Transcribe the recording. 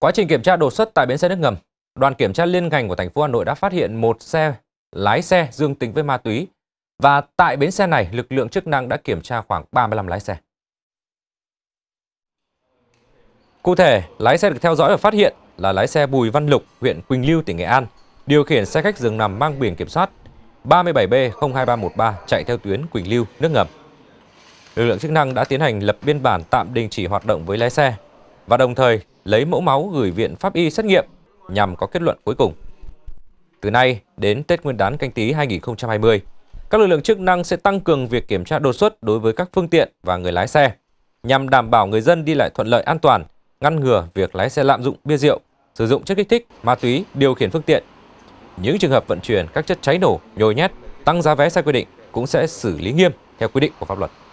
Quá trình kiểm tra đột xuất tại bến xe nước ngầm, đoàn kiểm tra liên ngành của thành phố Hà Nội đã phát hiện một xe lái xe dương tính với ma túy và tại bến xe này lực lượng chức năng đã kiểm tra khoảng 35 lái xe. Cụ thể, lái xe được theo dõi và phát hiện là lái xe Bùi Văn Lục, huyện Quỳnh Lưu, tỉnh Nghệ An, điều khiển xe khách dừng nằm mang biển kiểm soát 37B02313 chạy theo tuyến Quỳnh Lưu, nước ngầm. Lực lượng chức năng đã tiến hành lập biên bản tạm đình chỉ hoạt động với lái xe và đồng thời lấy mẫu máu gửi Viện Pháp y xét nghiệm nhằm có kết luận cuối cùng. Từ nay đến Tết Nguyên đán canh tí 2020, các lực lượng chức năng sẽ tăng cường việc kiểm tra đột xuất đối với các phương tiện và người lái xe nhằm đảm bảo người dân đi lại thuận lợi an toàn, ngăn ngừa việc lái xe lạm dụng bia rượu, sử dụng chất kích thích, ma túy điều khiển phương tiện. Những trường hợp vận chuyển các chất cháy nổ, nhồi nhét, tăng giá vé sai quy định cũng sẽ xử lý nghiêm theo quy định của pháp luật.